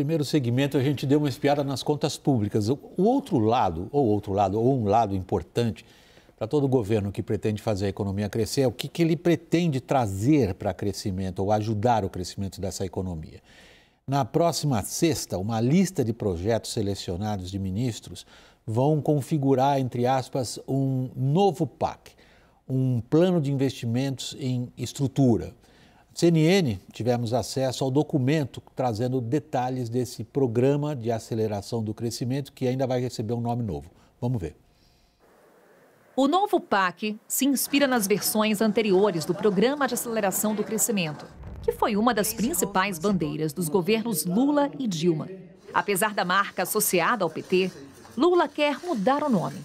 primeiro segmento a gente deu uma espiada nas contas públicas. O outro lado, ou outro lado, ou um lado importante para todo governo que pretende fazer a economia crescer é o que, que ele pretende trazer para crescimento ou ajudar o crescimento dessa economia. Na próxima sexta, uma lista de projetos selecionados de ministros vão configurar, entre aspas, um novo PAC, um plano de investimentos em estrutura, CNN, tivemos acesso ao documento trazendo detalhes desse programa de aceleração do crescimento que ainda vai receber um nome novo. Vamos ver. O novo PAC se inspira nas versões anteriores do Programa de Aceleração do Crescimento, que foi uma das principais bandeiras dos governos Lula e Dilma. Apesar da marca associada ao PT, Lula quer mudar o nome.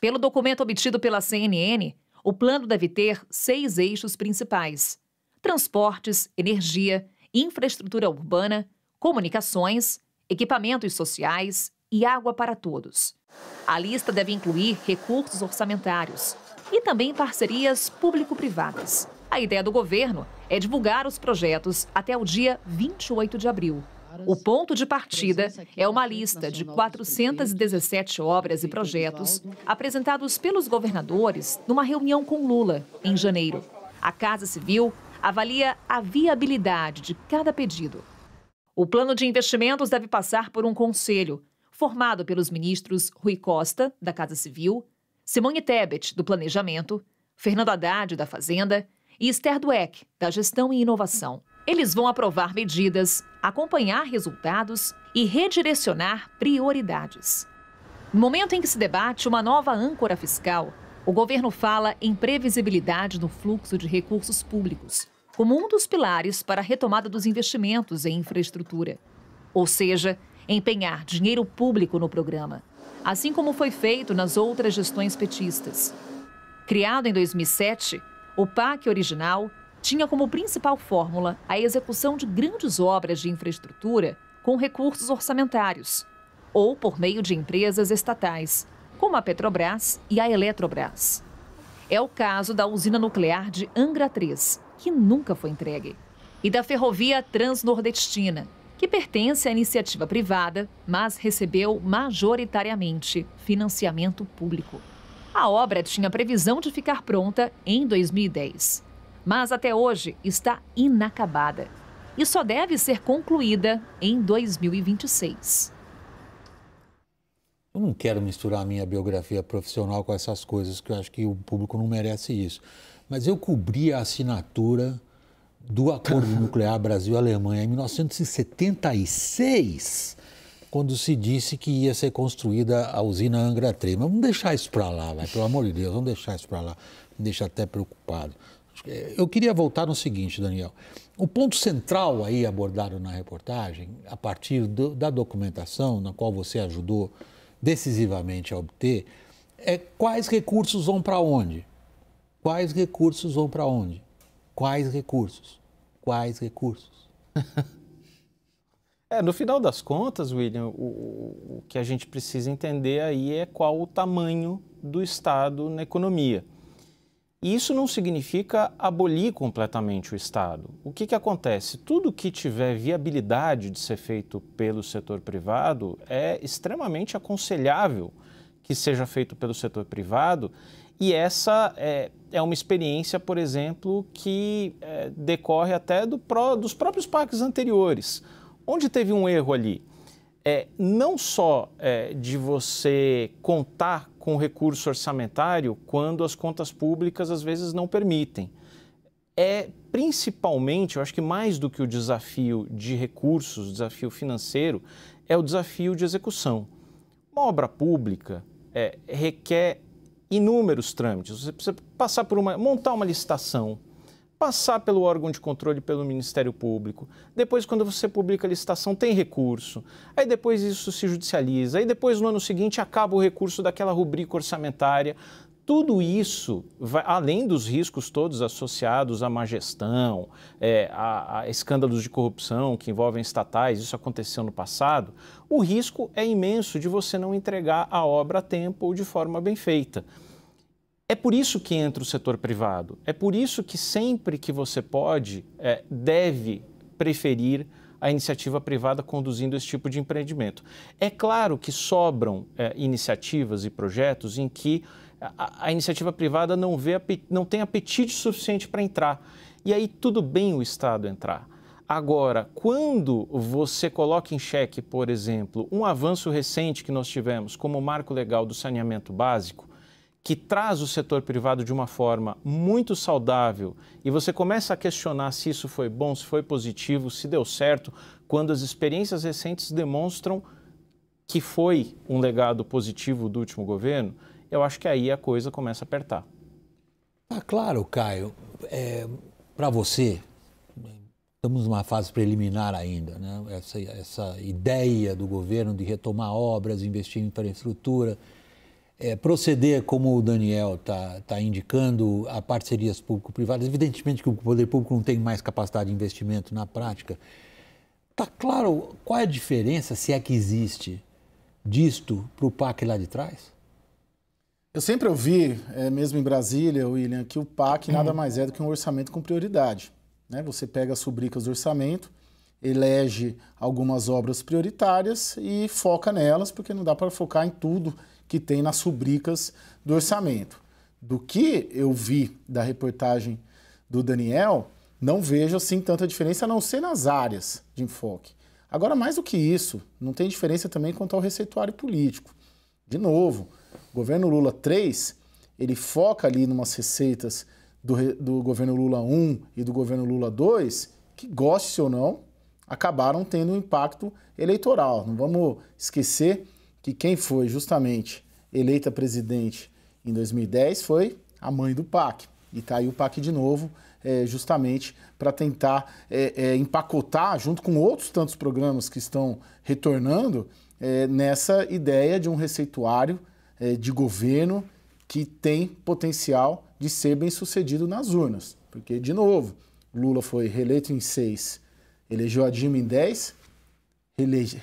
Pelo documento obtido pela CNN, o plano deve ter seis eixos principais transportes, energia, infraestrutura urbana, comunicações, equipamentos sociais e água para todos. A lista deve incluir recursos orçamentários e também parcerias público-privadas. A ideia do governo é divulgar os projetos até o dia 28 de abril. O ponto de partida é uma lista de 417 obras e projetos apresentados pelos governadores numa reunião com Lula, em janeiro. A Casa Civil avalia a viabilidade de cada pedido. O plano de investimentos deve passar por um conselho, formado pelos ministros Rui Costa, da Casa Civil, Simone Tebet, do Planejamento, Fernando Haddad, da Fazenda, e Esther Dweck, da Gestão e Inovação. Eles vão aprovar medidas, acompanhar resultados e redirecionar prioridades. No momento em que se debate uma nova âncora fiscal, o governo fala em previsibilidade no fluxo de recursos públicos, como um dos pilares para a retomada dos investimentos em infraestrutura. Ou seja, empenhar dinheiro público no programa, assim como foi feito nas outras gestões petistas. Criado em 2007, o PAC original tinha como principal fórmula a execução de grandes obras de infraestrutura com recursos orçamentários ou por meio de empresas estatais, como a Petrobras e a Eletrobras. É o caso da usina nuclear de Angra 3, que nunca foi entregue, e da ferrovia transnordestina, que pertence à iniciativa privada, mas recebeu majoritariamente financiamento público. A obra tinha previsão de ficar pronta em 2010, mas até hoje está inacabada e só deve ser concluída em 2026. Eu não quero misturar a minha biografia profissional com essas coisas, que eu acho que o público não merece isso. Mas eu cobri a assinatura do Acordo Nuclear Brasil-Alemanha em 1976, quando se disse que ia ser construída a usina Angra 3. Mas vamos deixar isso para lá, vai, pelo amor de Deus, vamos deixar isso para lá. Me deixa até preocupado. Eh, eu queria voltar no seguinte, Daniel. O ponto central aí abordado na reportagem, a partir do, da documentação na qual você ajudou decisivamente a obter é quais recursos vão para onde? Quais recursos vão para onde? Quais recursos? Quais recursos? é, no final das contas, William, o, o que a gente precisa entender aí é qual o tamanho do Estado na economia. E isso não significa abolir completamente o Estado. O que, que acontece? Tudo que tiver viabilidade de ser feito pelo setor privado é extremamente aconselhável que seja feito pelo setor privado. E essa é, é uma experiência, por exemplo, que é, decorre até do, dos próprios parques anteriores. Onde teve um erro ali? é, não só é, de você contar com recurso orçamentário quando as contas públicas às vezes não permitem. É principalmente, eu acho que mais do que o desafio de recursos, desafio financeiro, é o desafio de execução. Uma obra pública é, requer inúmeros trâmites. Você precisa passar por uma. montar uma licitação, passar pelo órgão de controle, pelo Ministério Público. Depois, quando você publica a licitação, tem recurso. Aí depois isso se judicializa. Aí depois, no ano seguinte, acaba o recurso daquela rubrica orçamentária. Tudo isso, vai, além dos riscos todos associados à má gestão, é, a, a escândalos de corrupção que envolvem estatais, isso aconteceu no passado, o risco é imenso de você não entregar a obra a tempo ou de forma bem feita. É por isso que entra o setor privado. É por isso que sempre que você pode, é, deve preferir a iniciativa privada conduzindo esse tipo de empreendimento. É claro que sobram é, iniciativas e projetos em que a, a iniciativa privada não, vê, não tem apetite suficiente para entrar. E aí tudo bem o Estado entrar. Agora, quando você coloca em xeque, por exemplo, um avanço recente que nós tivemos como marco legal do saneamento básico, que traz o setor privado de uma forma muito saudável e você começa a questionar se isso foi bom, se foi positivo, se deu certo, quando as experiências recentes demonstram que foi um legado positivo do último governo, eu acho que aí a coisa começa a apertar. Ah, claro, Caio. É, Para você, estamos numa fase preliminar ainda, né? essa, essa ideia do governo de retomar obras, investir em infraestrutura é, proceder, como o Daniel está tá indicando, a parcerias público-privadas, evidentemente que o poder público não tem mais capacidade de investimento na prática. Está claro qual é a diferença, se é que existe, disto para o PAC lá de trás? Eu sempre ouvi, é, mesmo em Brasília, William, que o PAC hum. nada mais é do que um orçamento com prioridade. Né? Você pega as rubricas do orçamento, elege algumas obras prioritárias e foca nelas, porque não dá para focar em tudo que tem nas rubricas do orçamento. Do que eu vi da reportagem do Daniel, não vejo assim tanta diferença, a não ser nas áreas de enfoque. Agora, mais do que isso, não tem diferença também quanto ao receituário político. De novo, o governo Lula 3, ele foca ali em umas receitas do, do governo Lula 1 e do governo Lula 2, que goste ou não, acabaram tendo um impacto eleitoral. Não vamos esquecer que quem foi justamente eleita presidente em 2010 foi a mãe do PAC. E está aí o PAC de novo, é, justamente para tentar é, é, empacotar, junto com outros tantos programas que estão retornando, é, nessa ideia de um receituário é, de governo que tem potencial de ser bem sucedido nas urnas. Porque, de novo, Lula foi reeleito em 6, elegeu a Dilma em 10,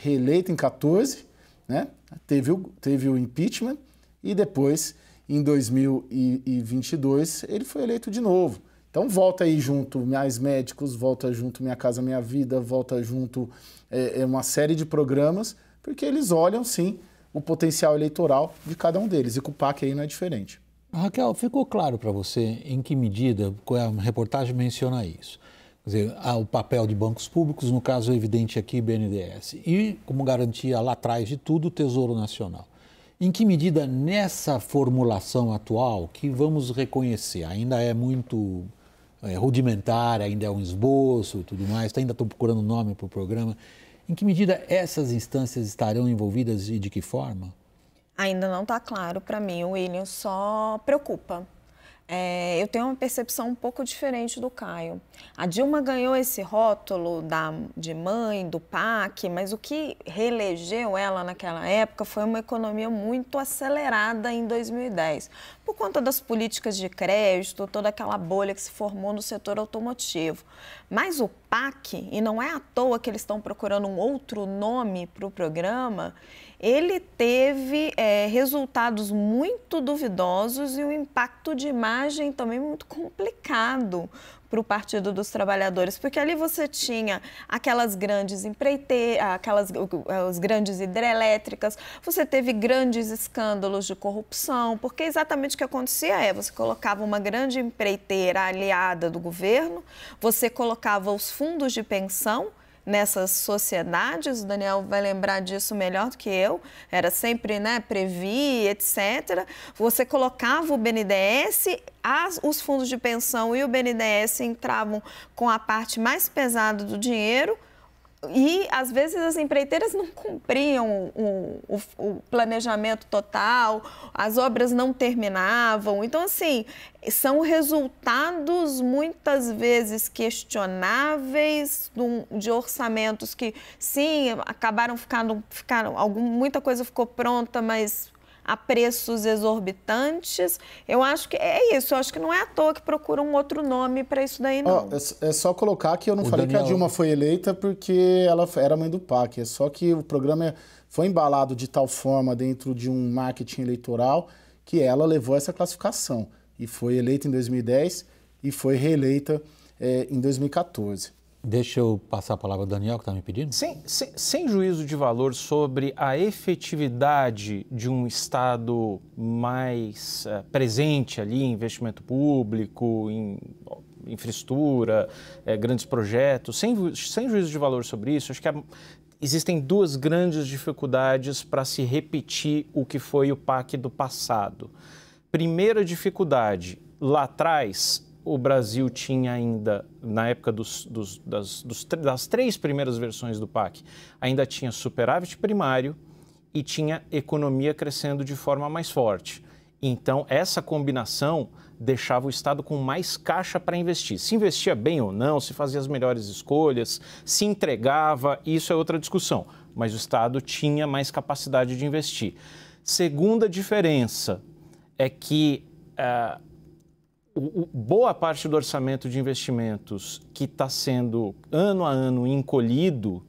reeleito em 14, né? teve o, teve o impeachment e depois, em 2022, ele foi eleito de novo. Então volta aí junto mais médicos, volta junto Minha Casa Minha Vida, volta junto é, é, uma série de programas, porque eles olham sim o potencial eleitoral de cada um deles. E com o PAC aí não é diferente. Raquel, ficou claro para você em que medida, é a reportagem menciona isso, Dizer, há o papel de bancos públicos, no caso evidente aqui, BNDES, e, como garantia lá atrás de tudo, o Tesouro Nacional. Em que medida nessa formulação atual que vamos reconhecer, ainda é muito é, rudimentar, ainda é um esboço e tudo mais, ainda estou procurando nome para o programa, em que medida essas instâncias estarão envolvidas e de que forma? Ainda não está claro para mim, William, só preocupa é, eu tenho uma percepção um pouco diferente do Caio. A Dilma ganhou esse rótulo da, de mãe, do PAC, mas o que reelegeu ela naquela época foi uma economia muito acelerada em 2010, por conta das políticas de crédito, toda aquela bolha que se formou no setor automotivo. Mas o PAC, e não é à toa que eles estão procurando um outro nome para o programa, ele teve é, resultados muito duvidosos e um impacto de imagem também muito complicado para o Partido dos Trabalhadores, porque ali você tinha aquelas grandes empreiteiras, aquelas os grandes hidrelétricas, você teve grandes escândalos de corrupção, porque exatamente o que acontecia é, você colocava uma grande empreiteira aliada do governo, você colocava os fundos de pensão, nessas sociedades, o Daniel vai lembrar disso melhor do que eu, era sempre, né, Previ, etc. Você colocava o BNDES, as, os fundos de pensão e o BNDES entravam com a parte mais pesada do dinheiro, e às vezes as empreiteiras não cumpriam o, o, o, planejamento total, as obras não terminavam. Então, assim, são resultados muitas vezes questionáveis de orçamentos que, sim, acabaram ficando, ficaram, algum, muita coisa ficou pronta, mas a preços exorbitantes. Eu acho que é isso, eu acho que não é à toa que procura um outro nome para isso daí, não. Oh, é, é, só colocar que eu não o falei Daniel. que a Dilma foi eleita porque ela era mãe do PAC, é só que o programa foi embalado de tal forma dentro de um marketing eleitoral que ela levou essa classificação e foi eleita em 2010 e foi reeleita é, em 2014. Deixa eu passar a palavra ao Daniel, que está me pedindo. Sem, sem, sem, juízo de valor sobre a efetividade de um Estado mais uh, presente ali investimento público, em infraestrutura, eh, grandes projetos, sem, sem juízo de valor sobre isso, acho que é, existem duas grandes dificuldades para se repetir o que foi o PAC do passado. Primeira dificuldade, lá atrás o Brasil tinha ainda, na época dos, dos, das, dos, das três primeiras versões do PAC, ainda tinha superávit primário e tinha economia crescendo de forma mais forte. Então, essa combinação deixava o Estado com mais caixa para investir. Se investia bem ou não, se fazia as melhores escolhas, se entregava, isso é outra discussão. Mas o Estado tinha mais capacidade de investir. Segunda diferença é que uh, o, boa parte do orçamento de investimentos que está sendo ano a ano encolhido,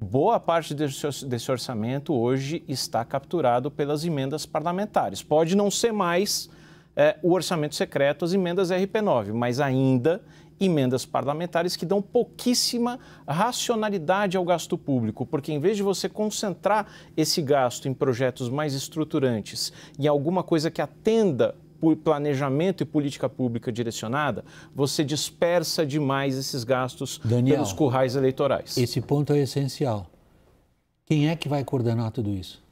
boa parte desse, desse orçamento hoje está capturado pelas emendas parlamentares. Pode não ser mais é, o orçamento secreto, as emendas RP9, mas ainda emendas parlamentares que dão pouquíssima racionalidade ao gasto público, porque em vez de você concentrar esse gasto em projetos mais estruturantes, em alguma coisa que atenda planejamento e política pública direcionada, você dispersa demais esses gastos Daniel, pelos currais eleitorais. Esse ponto é essencial. Quem é que vai coordenar tudo isso?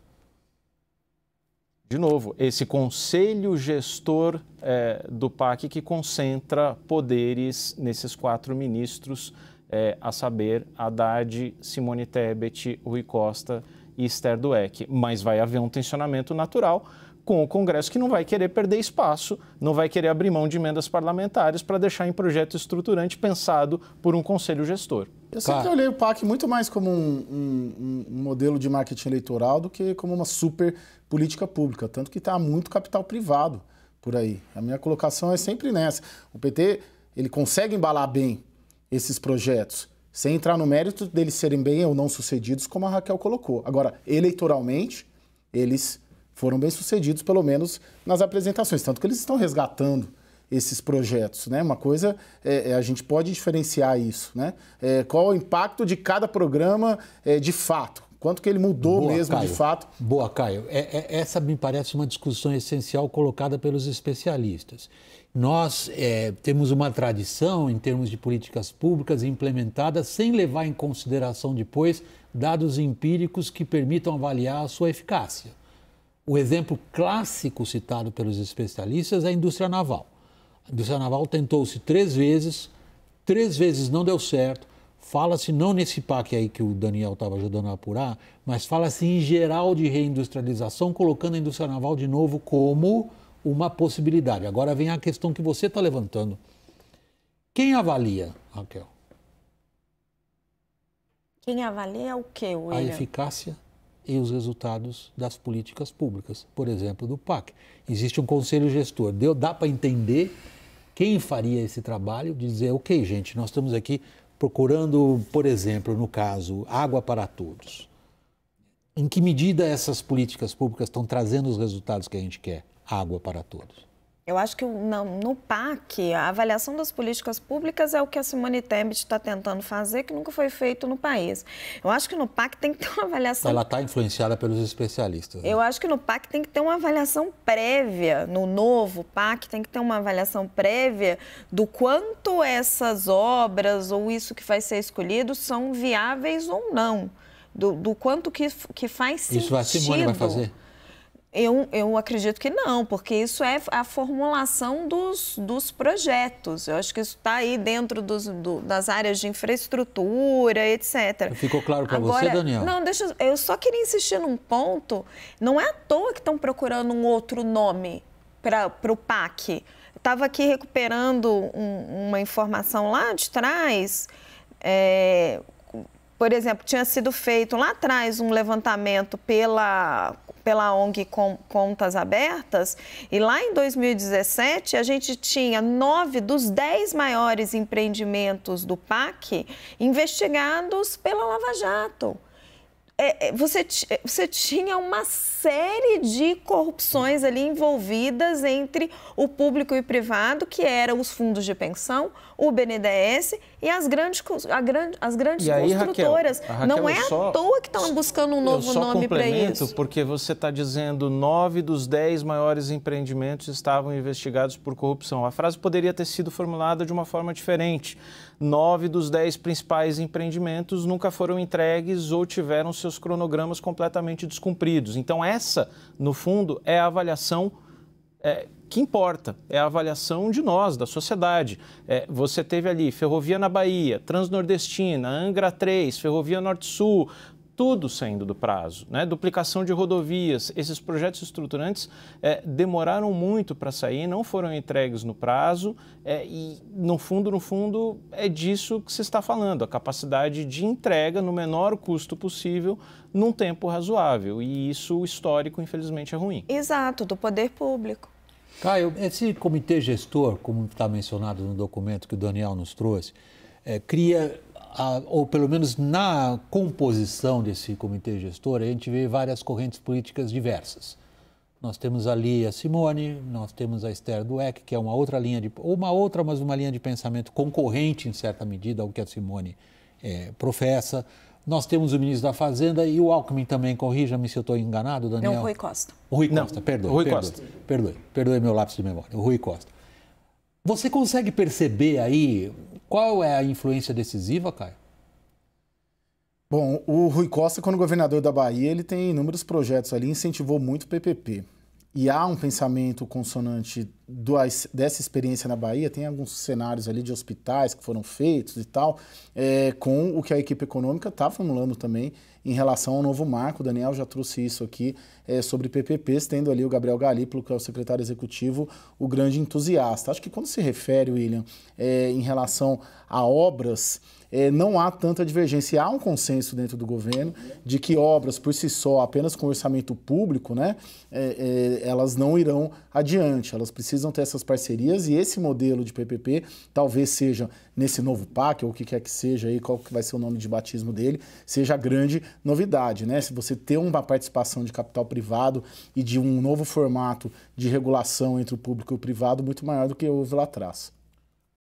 De novo, esse conselho gestor é, do PAC que concentra poderes nesses quatro ministros, é, a saber, Haddad, Simone Tebet, Rui Costa e Esther Dueck. Mas vai haver um tensionamento natural com o Congresso que não vai querer perder espaço, não vai querer abrir mão de emendas parlamentares para deixar em projeto estruturante pensado por um conselho gestor. Eu sempre claro. Tá. olhei o PAC muito mais como um, um, um, modelo de marketing eleitoral do que como uma super política pública, tanto que está muito capital privado por aí. A minha colocação é sempre nessa. O PT ele consegue embalar bem esses projetos, sem entrar no mérito deles serem bem ou não sucedidos, como a Raquel colocou. Agora, eleitoralmente, eles foram bem-sucedidos, pelo menos nas apresentações. Tanto que eles estão resgatando esses projetos, né? Uma coisa, é, é, a gente pode diferenciar isso, né? É, qual o impacto de cada programa é, de fato? Quanto que ele mudou Boa, mesmo Caio. de fato? Boa, Caio. É, é, essa me parece uma discussão essencial colocada pelos especialistas. Nós temos uma tradição em termos de políticas públicas implementadas sem levar em consideração depois dados empíricos que permitam avaliar a sua eficácia. O exemplo clássico citado pelos especialistas é a indústria naval. A indústria naval tentou-se três vezes, três vezes não deu certo. Fala-se não nesse PAC aí que o Daniel estava ajudando a apurar, mas fala-se em geral de reindustrialização, colocando a indústria naval de novo como uma possibilidade. Agora vem a questão que você está levantando. Quem avalia, Raquel? Quem avalia é o quê, William? A eficácia e os resultados das políticas públicas, por exemplo, do PAC. Existe um conselho gestor. Deu, dá para entender quem faria esse trabalho de dizer, ok, gente, nós estamos aqui procurando, por exemplo, no caso, água para todos. Em que medida essas políticas públicas estão trazendo os resultados que a gente quer? Água para todos. Eu acho que no PAC, a avaliação das políticas públicas é o que a Simone Tebet está tentando fazer, que nunca foi feito no país. Eu acho que no PAC tem que ter uma avaliação. Ela está influenciada pelos especialistas. Né? Eu acho que no PAC tem que ter uma avaliação prévia, no novo PAC tem que ter uma avaliação prévia do quanto essas obras ou isso que vai ser escolhido são viáveis ou não, do, do quanto que, que faz sentido. Isso a Simone vai fazer? Eu, eu acredito que não, porque isso é a formulação dos, dos projetos. Eu acho que isso está aí dentro dos, do, das áreas de infraestrutura, etc. Ficou claro para você, Daniel? Não, deixa eu, só queria insistir num ponto. Não é à toa que estão procurando um outro nome para o PAC. Estava aqui recuperando um, uma informação lá de trás. É, por exemplo, tinha sido feito lá atrás um levantamento pela, pela ONG Com, Contas Abertas, e lá em 2017 a gente tinha nove dos dez maiores empreendimentos do PAC investigados pela Lava Jato. É, é, você, é, você tinha uma série de corrupções ali envolvidas entre o público e o privado, que eram os fundos de pensão, o BNDES e as grandes, a grande, as grandes aí, construtoras. Raquel, Raquel, Não é só, à toa que estão buscando um novo nome para isso. Porque você está dizendo nove dos dez maiores empreendimentos estavam investigados por corrupção. A frase poderia ter sido formulada de uma forma diferente nove dos dez principais empreendimentos nunca foram entregues ou tiveram seus cronogramas completamente descumpridos. Então, essa, no fundo, é a avaliação é, que importa, é a avaliação de nós, da sociedade. É, você teve ali Ferrovia na Bahia, Transnordestina, Angra 3, Ferrovia Norte-Sul, tudo saindo do prazo. Né? Duplicação de rodovias, esses projetos estruturantes é, demoraram muito para sair, não foram entregues no prazo é, e, no fundo, no fundo, é disso que se está falando, a capacidade de entrega no menor custo possível num tempo razoável e isso histórico, infelizmente, é ruim. Exato, do poder público. Caio, esse comitê gestor, como está mencionado no documento que o Daniel nos trouxe, é, cria a, ou pelo menos na composição desse comitê gestor, a gente vê várias correntes políticas diversas. Nós temos ali a Simone, nós temos a Esther Dweck, que é uma outra linha de uma outra, mas uma linha de pensamento concorrente em certa medida ao que a Simone é, professa. Nós temos o ministro da Fazenda e o Alckmin também, corrija-me se eu estou enganado, Daniel. Não, Rui Costa. Rui Costa, Não. perdoe. Rui perdoe, Costa. Perdoe, perdoe, perdoe meu lápis de memória. O Rui Costa. Você consegue perceber aí qual é a influência decisiva, Caio? Bom, o Rui Costa, quando governador da Bahia, ele tem inúmeros projetos ali, incentivou muito o PPP. E há um pensamento consonante do, dessa experiência na Bahia, tem alguns cenários ali de hospitais que foram feitos e tal, é, com o que a equipe econômica está formulando também em relação ao novo marco. O Daniel já trouxe isso aqui é, sobre PPPs, tendo ali o Gabriel Galípolo, que é o secretário executivo, o grande entusiasta. Acho que quando se refere, William, é, em relação a obras. É, não há tanta divergência. Há um consenso dentro do governo de que obras por si só, apenas com orçamento público, né, é, é, elas não irão adiante. Elas precisam precisam ter essas parcerias e esse modelo de PPP talvez seja nesse novo PAC ou o que quer que seja aí, qual que vai ser o nome de batismo dele, seja a grande novidade, né? Se você ter uma participação de capital privado e de um novo formato de regulação entre o público e o privado muito maior do que houve lá atrás.